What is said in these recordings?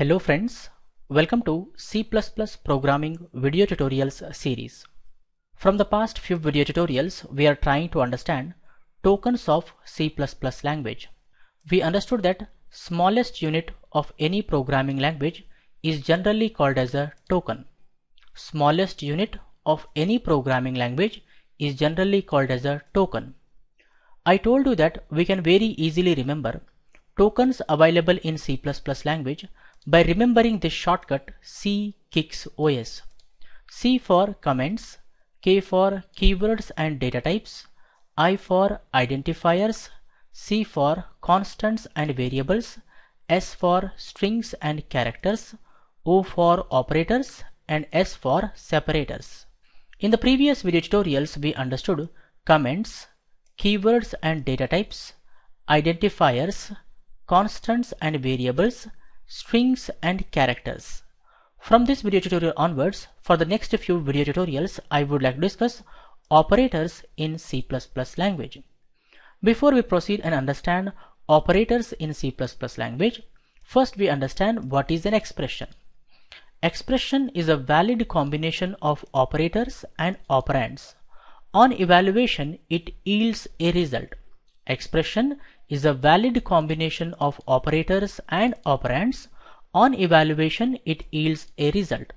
Hello friends, welcome to C++ programming video tutorials series. From the past few video tutorials, we are trying to understand tokens of C++ language. We understood that smallest unit of any programming language is generally called as a token. Smallest unit of any programming language is generally called as a token. I told you that we can very easily remember tokens available in C++ language by remembering this shortcut C kicks OS. C for comments, K for keywords and data types, I for identifiers, C for constants and variables, S for strings and characters, O for operators and S for separators. In the previous video tutorials we understood comments, keywords and data types, identifiers, constants and variables strings and characters. From this video tutorial onwards, for the next few video tutorials, I would like to discuss operators in C++ language. Before we proceed and understand operators in C++ language, first we understand what is an expression. Expression is a valid combination of operators and operands. On evaluation, it yields a result. Expression is a valid combination of operators and operands. On evaluation, it yields a result.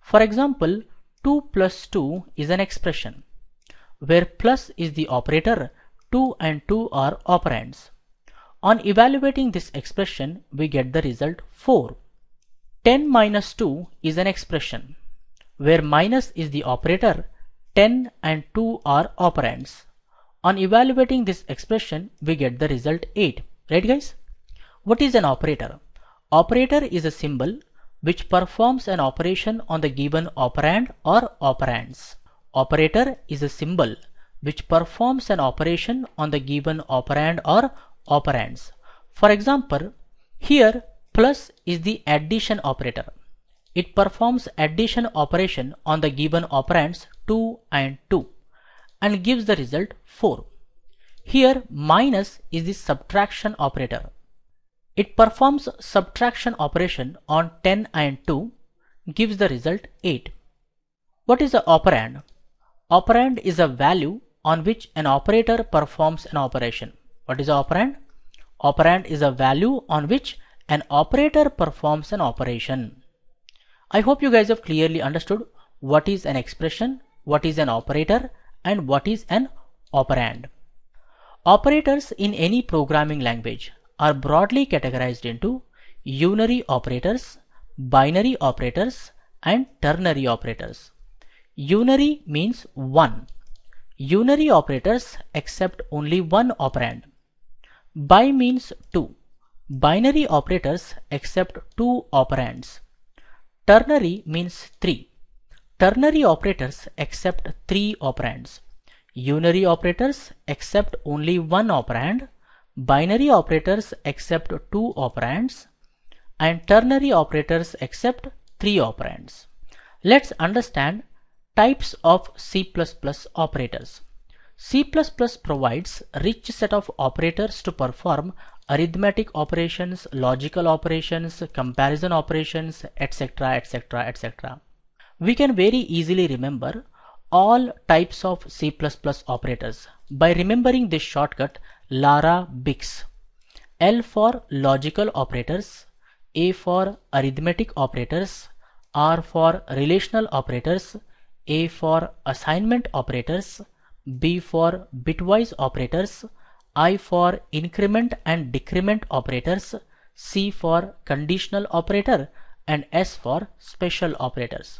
For example, 2 plus 2 is an expression where plus is the operator, 2 and 2 are operands. On evaluating this expression, we get the result 4. 10 minus 2 is an expression where minus is the operator, 10 and 2 are operands. On evaluating this expression, we get the result 8, right guys? What is an operator? Operator is a symbol which performs an operation on the given operand or operands. Operator is a symbol which performs an operation on the given operand or operands. For example, here plus is the addition operator. It performs addition operation on the given operands 2 and 2 and gives the result 4. Here minus is the subtraction operator. It performs subtraction operation on 10 and 2, gives the result 8. What is the operand? Operand is a value on which an operator performs an operation. What is operand? Operand is a value on which an operator performs an operation. I hope you guys have clearly understood what is an expression, what is an operator and what is an operand. Operators in any programming language are broadly categorized into unary operators, binary operators, and ternary operators. Unary means one. Unary operators accept only one operand. Bi means two. Binary operators accept two operands. Ternary means three. Ternary operators accept three operands. Unary operators accept only one operand. Binary operators accept two operands. And ternary operators accept three operands. Let's understand types of C++ operators. C++ provides rich set of operators to perform arithmetic operations, logical operations, comparison operations, etc., etc., etc. We can very easily remember all types of C++ operators by remembering this shortcut Lara Bix. L for logical operators, A for arithmetic operators, R for relational operators, A for assignment operators, B for bitwise operators, I for increment and decrement operators, C for conditional operator, and S for special operators.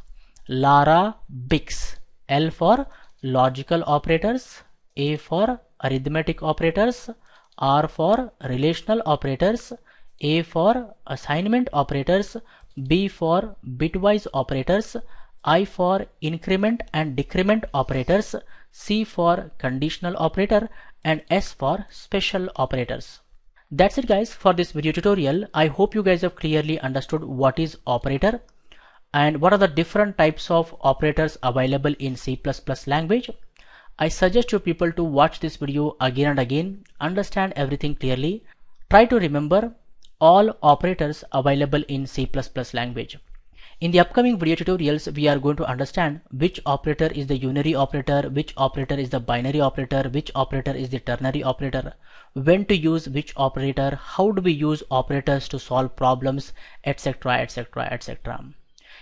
Lara Bix. L for logical operators, A for arithmetic operators, R for relational operators, A for assignment operators, B for bitwise operators, I for increment and decrement operators, C for conditional operator and S for special operators. That's it guys for this video tutorial. I hope you guys have clearly understood what is operator and what are the different types of operators available in C++ language. I suggest you people to watch this video again and again, understand everything clearly, try to remember all operators available in C++ language. In the upcoming video tutorials, we are going to understand which operator is the unary operator, which operator is the binary operator, which operator is the ternary operator, when to use which operator, how do we use operators to solve problems, etc, etc, etc.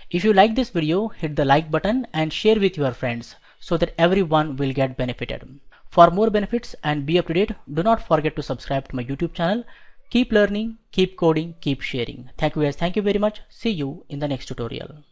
If you like this video, hit the like button and share with your friends so that everyone will get benefited. For more benefits and be up to date, do not forget to subscribe to my YouTube channel. Keep learning, keep coding, keep sharing. Thank you guys. Thank you very much. See you in the next tutorial.